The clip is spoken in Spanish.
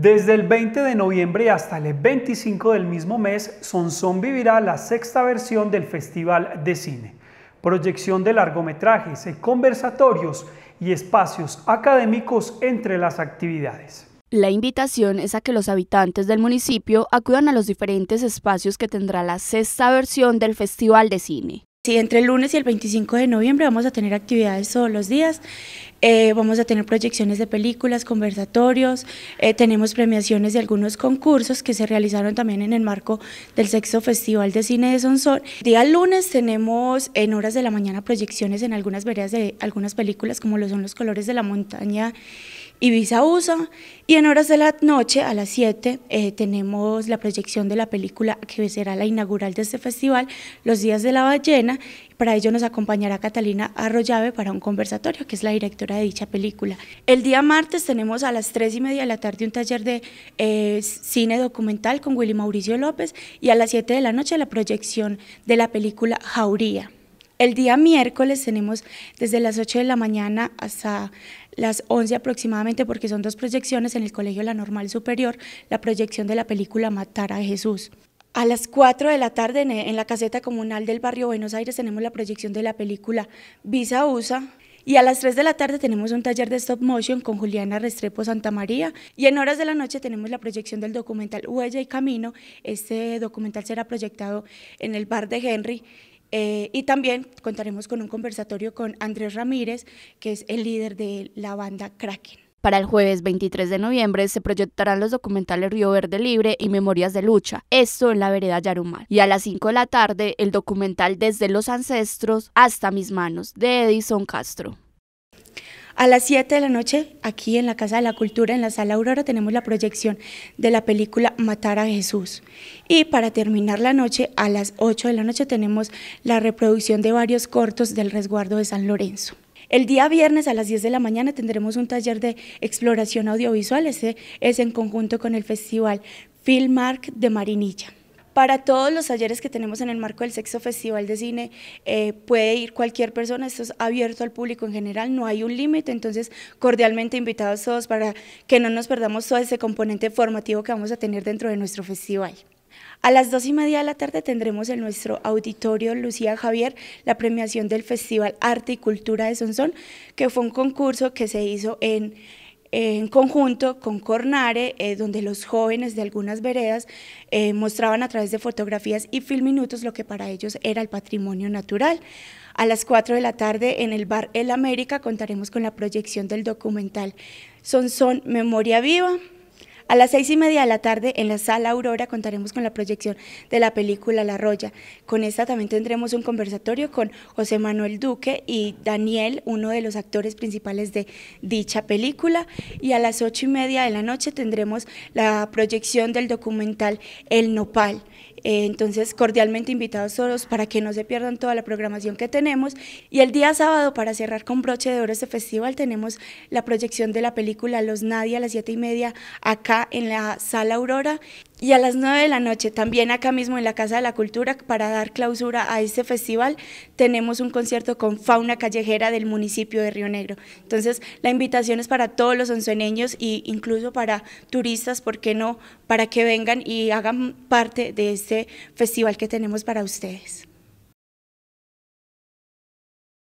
Desde el 20 de noviembre hasta el 25 del mismo mes, Sonsón vivirá la sexta versión del Festival de Cine. Proyección de largometrajes, eh, conversatorios y espacios académicos entre las actividades. La invitación es a que los habitantes del municipio acudan a los diferentes espacios que tendrá la sexta versión del Festival de Cine. Sí, entre el lunes y el 25 de noviembre vamos a tener actividades todos los días. Eh, vamos a tener proyecciones de películas, conversatorios, eh, tenemos premiaciones de algunos concursos que se realizaron también en el marco del sexto Festival de Cine de Sonsol. Día lunes tenemos en horas de la mañana proyecciones en algunas veredas de algunas películas como lo son Los Colores de la Montaña Ibiza USA. Y en horas de la noche, a las 7, eh, tenemos la proyección de la película que será la inaugural de este festival, Los Días de la Ballena. Para ello nos acompañará Catalina Arroyave para un conversatorio, que es la directora de dicha película. El día martes tenemos a las 3 y media de la tarde un taller de eh, cine documental con Willy Mauricio López y a las 7 de la noche la proyección de la película Jauría. El día miércoles tenemos desde las 8 de la mañana hasta las 11 aproximadamente, porque son dos proyecciones en el Colegio La Normal Superior, la proyección de la película Matar a Jesús. A las 4 de la tarde en la caseta comunal del barrio Buenos Aires tenemos la proyección de la película Visa USA. Y a las 3 de la tarde tenemos un taller de stop motion con Juliana Restrepo Santa María. Y en horas de la noche tenemos la proyección del documental Huella y Camino. Este documental será proyectado en el bar de Henry eh, y también contaremos con un conversatorio con Andrés Ramírez, que es el líder de la banda Kraken. Para el jueves 23 de noviembre se proyectarán los documentales Río Verde Libre y Memorias de Lucha, esto en la vereda Yarumal. Y a las 5 de la tarde el documental Desde los Ancestros hasta mis manos, de Edison Castro. A las 7 de la noche, aquí en la Casa de la Cultura, en la Sala Aurora, tenemos la proyección de la película Matar a Jesús. Y para terminar la noche, a las 8 de la noche, tenemos la reproducción de varios cortos del resguardo de San Lorenzo. El día viernes a las 10 de la mañana tendremos un taller de exploración audiovisual, ese es en conjunto con el Festival Filmark de Marinilla. Para todos los talleres que tenemos en el marco del Sexto Festival de Cine, eh, puede ir cualquier persona, esto es abierto al público en general, no hay un límite, entonces cordialmente invitados todos para que no nos perdamos todo ese componente formativo que vamos a tener dentro de nuestro festival. A las dos y media de la tarde tendremos en nuestro auditorio Lucía Javier la premiación del Festival Arte y Cultura de Sonsón, que fue un concurso que se hizo en en conjunto con Cornare, eh, donde los jóvenes de algunas veredas eh, mostraban a través de fotografías y film minutos lo que para ellos era el patrimonio natural. A las 4 de la tarde en el bar El América contaremos con la proyección del documental Son Son Memoria Viva, a las seis y media de la tarde en la sala Aurora contaremos con la proyección de la película La Roya. Con esta también tendremos un conversatorio con José Manuel Duque y Daniel, uno de los actores principales de dicha película. Y a las ocho y media de la noche tendremos la proyección del documental El Nopal. Eh, entonces, cordialmente invitados todos para que no se pierdan toda la programación que tenemos. Y el día sábado, para cerrar con broche de oro este festival, tenemos la proyección de la película Los Nadie a las siete y media acá en la sala Aurora y a las 9 de la noche también acá mismo en la Casa de la Cultura para dar clausura a este festival tenemos un concierto con fauna callejera del municipio de Río Negro. Entonces la invitación es para todos los onceneños e incluso para turistas, ¿por qué no? Para que vengan y hagan parte de este festival que tenemos para ustedes.